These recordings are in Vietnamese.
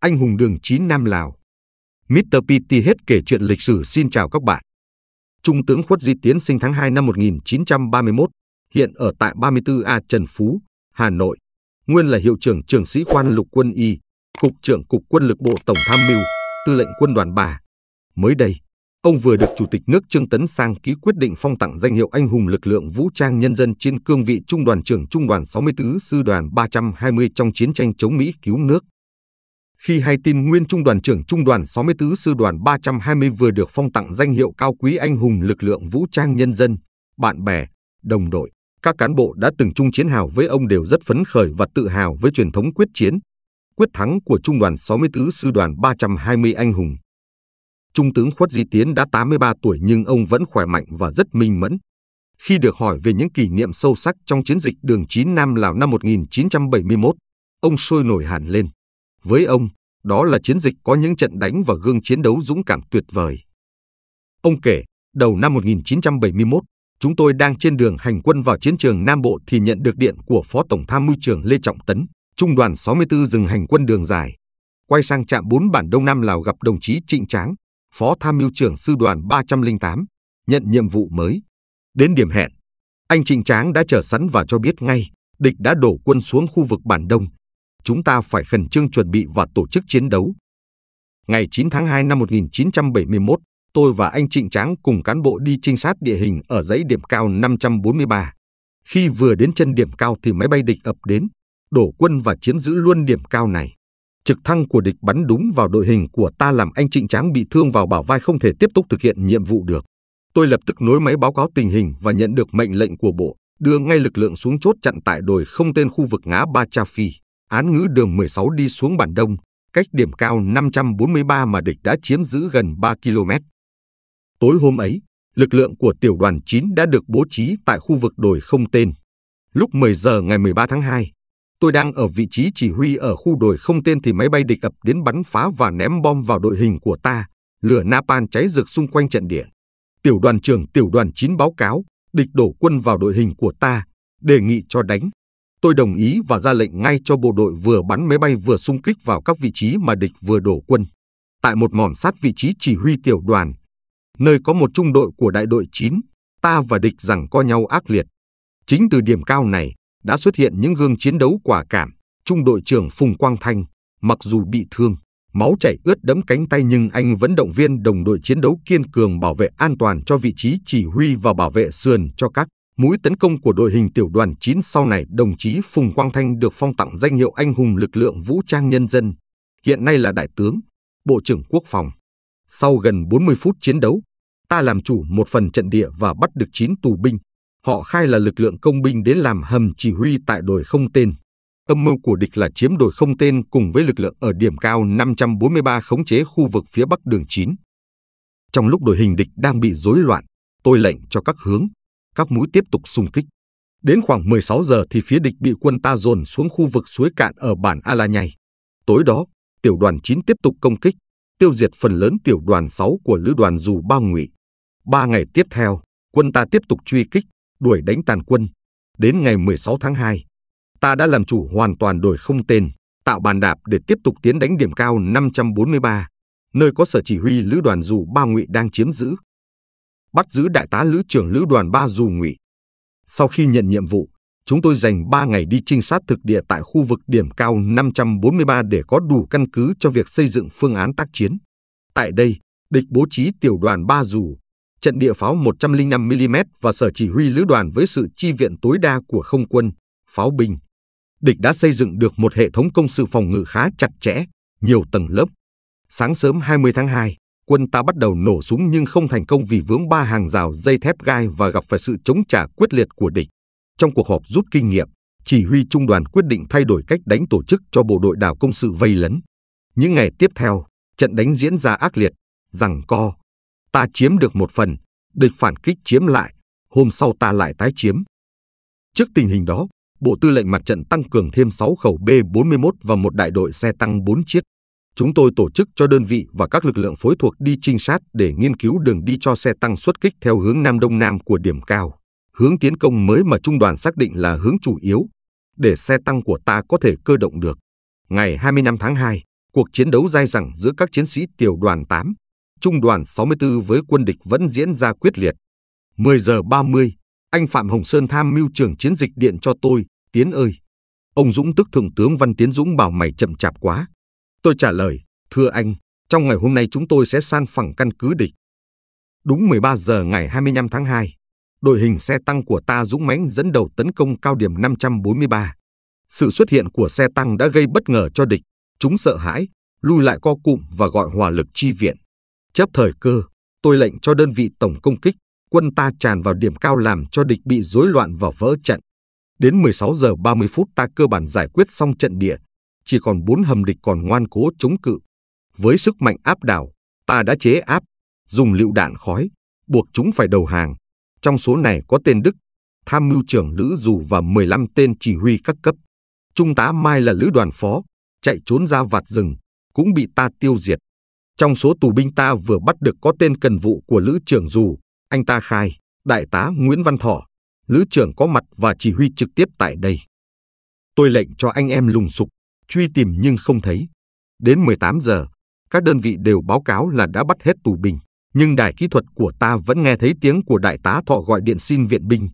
anh hùng đường chín Nam Lào. Mr. PT hết kể chuyện lịch sử xin chào các bạn. Trung tướng Khuất Di Tiến sinh tháng 2 năm 1931, hiện ở tại 34A Trần Phú, Hà Nội, nguyên là hiệu trưởng trường sĩ quan lục quân Y, cục trưởng cục quân lực bộ tổng tham mưu, tư lệnh quân đoàn bà. Mới đây, ông vừa được Chủ tịch nước Trương Tấn Sang ký quyết định phong tặng danh hiệu anh hùng lực lượng vũ trang nhân dân trên cương vị trung đoàn trưởng trung đoàn 64 sư đoàn 320 trong chiến tranh chống Mỹ cứu nước khi hay tin nguyên trung đoàn trưởng trung đoàn 64 sư đoàn 320 vừa được phong tặng danh hiệu cao quý anh hùng lực lượng vũ trang nhân dân, bạn bè, đồng đội, các cán bộ đã từng chung chiến hào với ông đều rất phấn khởi và tự hào với truyền thống quyết chiến, quyết thắng của trung đoàn 64 sư đoàn 320 anh hùng. Trung tướng Khuất Di Tiến đã 83 tuổi nhưng ông vẫn khỏe mạnh và rất minh mẫn. Khi được hỏi về những kỷ niệm sâu sắc trong chiến dịch đường 9 Nam Lào năm 1971, ông sôi nổi hẳn lên. Với ông, đó là chiến dịch có những trận đánh và gương chiến đấu dũng cảm tuyệt vời. Ông kể, đầu năm 1971, chúng tôi đang trên đường hành quân vào chiến trường Nam Bộ thì nhận được điện của Phó Tổng Tham mưu trưởng Lê Trọng Tấn, Trung đoàn 64 dừng hành quân đường dài. Quay sang trạm 4 bản Đông Nam Lào gặp đồng chí Trịnh Tráng, Phó Tham mưu trưởng Sư đoàn 308, nhận nhiệm vụ mới. Đến điểm hẹn, anh Trịnh Tráng đã chờ sẵn và cho biết ngay, địch đã đổ quân xuống khu vực bản Đông, chúng ta phải khẩn trương chuẩn bị và tổ chức chiến đấu. Ngày 9 tháng 2 năm 1971, tôi và anh Trịnh Tráng cùng cán bộ đi trinh sát địa hình ở dãy điểm cao 543. Khi vừa đến chân điểm cao thì máy bay địch ập đến, đổ quân và chiếm giữ luôn điểm cao này. Trực thăng của địch bắn đúng vào đội hình của ta làm anh Trịnh Tráng bị thương vào bảo vai không thể tiếp tục thực hiện nhiệm vụ được. Tôi lập tức nối máy báo cáo tình hình và nhận được mệnh lệnh của bộ, đưa ngay lực lượng xuống chốt chặn tại đồi không tên khu vực ngã Ba Cha Phi án ngữ đường 16 đi xuống bản đông, cách điểm cao 543 mà địch đã chiếm giữ gần 3 km. Tối hôm ấy, lực lượng của tiểu đoàn 9 đã được bố trí tại khu vực đồi không tên. Lúc 10 giờ ngày 13 tháng 2, tôi đang ở vị trí chỉ huy ở khu đồi không tên thì máy bay địch ập đến bắn phá và ném bom vào đội hình của ta, lửa napan cháy rực xung quanh trận địa. Tiểu đoàn trưởng tiểu đoàn 9 báo cáo, địch đổ quân vào đội hình của ta, đề nghị cho đánh. Tôi đồng ý và ra lệnh ngay cho bộ đội vừa bắn máy bay vừa xung kích vào các vị trí mà địch vừa đổ quân. Tại một mỏm sát vị trí chỉ huy tiểu đoàn, nơi có một trung đội của đại đội 9, ta và địch rằng co nhau ác liệt. Chính từ điểm cao này đã xuất hiện những gương chiến đấu quả cảm. Trung đội trưởng Phùng Quang Thanh, mặc dù bị thương, máu chảy ướt đẫm cánh tay nhưng anh vẫn động viên đồng đội chiến đấu kiên cường bảo vệ an toàn cho vị trí chỉ huy và bảo vệ sườn cho các mũi tấn công của đội hình tiểu đoàn 9 sau này đồng chí Phùng Quang Thanh được phong tặng danh hiệu anh hùng lực lượng vũ trang nhân dân, hiện nay là đại tướng, bộ trưởng quốc phòng. Sau gần 40 phút chiến đấu, ta làm chủ một phần trận địa và bắt được 9 tù binh. Họ khai là lực lượng công binh đến làm hầm chỉ huy tại đồi không tên. Âm mưu của địch là chiếm đồi không tên cùng với lực lượng ở điểm cao 543 khống chế khu vực phía bắc đường 9. Trong lúc đội hình địch đang bị rối loạn, tôi lệnh cho các hướng các mũi tiếp tục xung kích. Đến khoảng 16 giờ thì phía địch bị quân ta dồn xuống khu vực suối cạn ở bản A La Nhảy. Tối đó, tiểu đoàn 9 tiếp tục công kích, tiêu diệt phần lớn tiểu đoàn 6 của lữ đoàn dù Ba ngụy. Ba ngày tiếp theo, quân ta tiếp tục truy kích, đuổi đánh tàn quân. Đến ngày 16 tháng 2, ta đã làm chủ hoàn toàn đổi không tên, tạo bàn đạp để tiếp tục tiến đánh điểm cao 543, nơi có sở chỉ huy lữ đoàn dù ba ngụy đang chiếm giữ bắt giữ đại tá lữ trưởng lữ đoàn 3 Du Ngụy. Sau khi nhận nhiệm vụ, chúng tôi dành 3 ngày đi trinh sát thực địa tại khu vực điểm cao 543 để có đủ căn cứ cho việc xây dựng phương án tác chiến. Tại đây, địch bố trí tiểu đoàn 3 dù, trận địa pháo 105mm và sở chỉ huy lữ đoàn với sự chi viện tối đa của không quân, pháo binh. Địch đã xây dựng được một hệ thống công sự phòng ngự khá chặt chẽ, nhiều tầng lớp. Sáng sớm 20 tháng 2, quân ta bắt đầu nổ súng nhưng không thành công vì vướng ba hàng rào dây thép gai và gặp phải sự chống trả quyết liệt của địch. Trong cuộc họp rút kinh nghiệm, chỉ huy trung đoàn quyết định thay đổi cách đánh tổ chức cho bộ đội đảo công sự vây lấn. Những ngày tiếp theo, trận đánh diễn ra ác liệt, rằng co. Ta chiếm được một phần, địch phản kích chiếm lại, hôm sau ta lại tái chiếm. Trước tình hình đó, Bộ Tư lệnh Mặt trận tăng cường thêm 6 khẩu B-41 và một đại đội xe tăng 4 chiếc chúng tôi tổ chức cho đơn vị và các lực lượng phối thuộc đi trinh sát để nghiên cứu đường đi cho xe tăng xuất kích theo hướng Nam Đông Nam của điểm cao, hướng tiến công mới mà trung đoàn xác định là hướng chủ yếu, để xe tăng của ta có thể cơ động được. Ngày 25 tháng 2, cuộc chiến đấu dai dẳng giữa các chiến sĩ tiểu đoàn 8, trung đoàn 64 với quân địch vẫn diễn ra quyết liệt. 10 giờ 30, anh Phạm Hồng Sơn tham mưu trưởng chiến dịch điện cho tôi, Tiến ơi. Ông Dũng tức Thượng tướng Văn Tiến Dũng bảo mày chậm chạp quá, Tôi trả lời, thưa anh, trong ngày hôm nay chúng tôi sẽ san phẳng căn cứ địch. Đúng 13 giờ ngày 25 tháng 2, đội hình xe tăng của ta dũng mãnh dẫn đầu tấn công cao điểm 543. Sự xuất hiện của xe tăng đã gây bất ngờ cho địch, chúng sợ hãi, lui lại co cụm và gọi hỏa lực chi viện. Chấp thời cơ, tôi lệnh cho đơn vị tổng công kích, quân ta tràn vào điểm cao làm cho địch bị rối loạn và vỡ trận. Đến 16 giờ 30 phút ta cơ bản giải quyết xong trận địa, chỉ còn bốn hầm địch còn ngoan cố chống cự. Với sức mạnh áp đảo, ta đã chế áp, dùng lựu đạn khói, buộc chúng phải đầu hàng. Trong số này có tên Đức, tham mưu trưởng Lữ Dù và 15 tên chỉ huy các cấp. Trung tá Mai là lữ đoàn phó, chạy trốn ra vạt rừng, cũng bị ta tiêu diệt. Trong số tù binh ta vừa bắt được có tên cần vụ của lữ trưởng Dù, anh ta khai, đại tá Nguyễn Văn Thọ, lữ trưởng có mặt và chỉ huy trực tiếp tại đây. Tôi lệnh cho anh em lùng sục truy tìm nhưng không thấy. Đến 18 giờ, các đơn vị đều báo cáo là đã bắt hết tù binh, nhưng đài kỹ thuật của ta vẫn nghe thấy tiếng của đại tá Thọ gọi điện xin viện binh.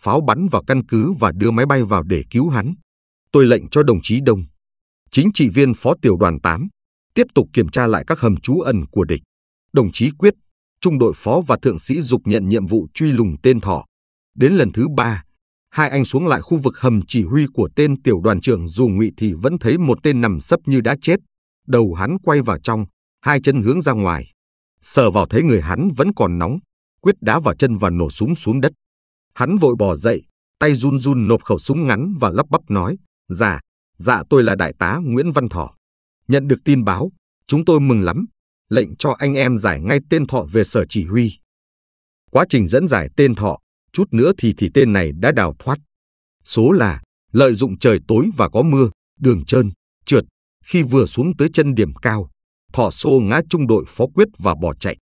Pháo bắn vào căn cứ và đưa máy bay vào để cứu hắn. Tôi lệnh cho đồng chí Đông, chính trị viên phó tiểu đoàn 8, tiếp tục kiểm tra lại các hầm trú ẩn của địch. Đồng chí Quyết, trung đội phó và thượng sĩ Dục nhận nhiệm vụ truy lùng tên Thọ. Đến lần thứ ba, hai anh xuống lại khu vực hầm chỉ huy của tên tiểu đoàn trưởng dù ngụy thì vẫn thấy một tên nằm sấp như đã chết. Đầu hắn quay vào trong, hai chân hướng ra ngoài. Sờ vào thấy người hắn vẫn còn nóng, quyết đá vào chân và nổ súng xuống đất. Hắn vội bò dậy, tay run run nộp khẩu súng ngắn và lắp bắp nói, dạ, dạ tôi là đại tá Nguyễn Văn thọ Nhận được tin báo, chúng tôi mừng lắm, lệnh cho anh em giải ngay tên Thọ về sở chỉ huy. Quá trình dẫn giải tên Thọ, chút nữa thì thì tên này đã đào thoát. Số là lợi dụng trời tối và có mưa, đường trơn, trượt, khi vừa xuống tới chân điểm cao, thọ xô ngã trung đội phó quyết và bỏ chạy.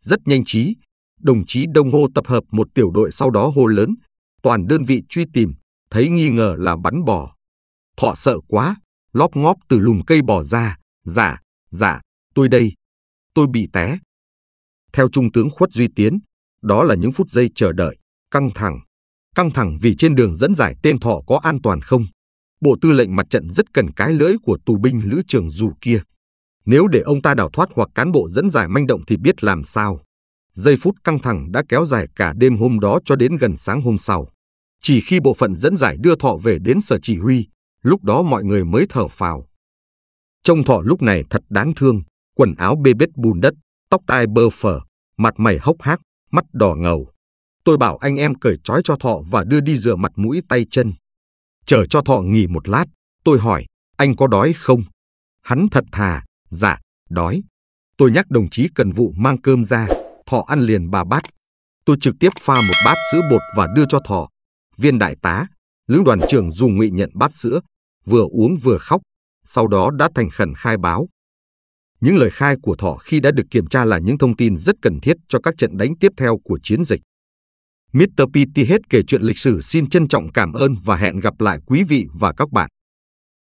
Rất nhanh trí, đồng chí Đông Hô tập hợp một tiểu đội sau đó hô lớn, toàn đơn vị truy tìm, thấy nghi ngờ là bắn bò Thọ sợ quá, lóp ngóp từ lùm cây bò ra, dạ, dạ, tôi đây, tôi bị té. Theo Trung tướng Khuất Duy Tiến, đó là những phút giây chờ đợi. Căng thẳng. Căng thẳng vì trên đường dẫn giải tên thọ có an toàn không? Bộ tư lệnh mặt trận rất cần cái lưỡi của tù binh Lữ Trường Du kia. Nếu để ông ta đào thoát hoặc cán bộ dẫn giải manh động thì biết làm sao. Giây phút căng thẳng đã kéo dài cả đêm hôm đó cho đến gần sáng hôm sau. Chỉ khi bộ phận dẫn giải đưa thọ về đến sở chỉ huy, lúc đó mọi người mới thở phào. Trông thọ lúc này thật đáng thương, quần áo bê bết bùn đất, tóc tai bơ phở, mặt mày hốc hác, mắt đỏ ngầu. Tôi bảo anh em cởi trói cho thọ và đưa đi rửa mặt mũi tay chân. Chờ cho thọ nghỉ một lát, tôi hỏi, anh có đói không? Hắn thật thà, dạ, đói. Tôi nhắc đồng chí cần vụ mang cơm ra, thọ ăn liền ba bát. Tôi trực tiếp pha một bát sữa bột và đưa cho thọ. Viên đại tá, lữ đoàn trưởng dùng ngụy nhận bát sữa, vừa uống vừa khóc, sau đó đã thành khẩn khai báo. Những lời khai của thọ khi đã được kiểm tra là những thông tin rất cần thiết cho các trận đánh tiếp theo của chiến dịch. Mr. hết kể chuyện lịch sử xin trân trọng cảm ơn và hẹn gặp lại quý vị và các bạn.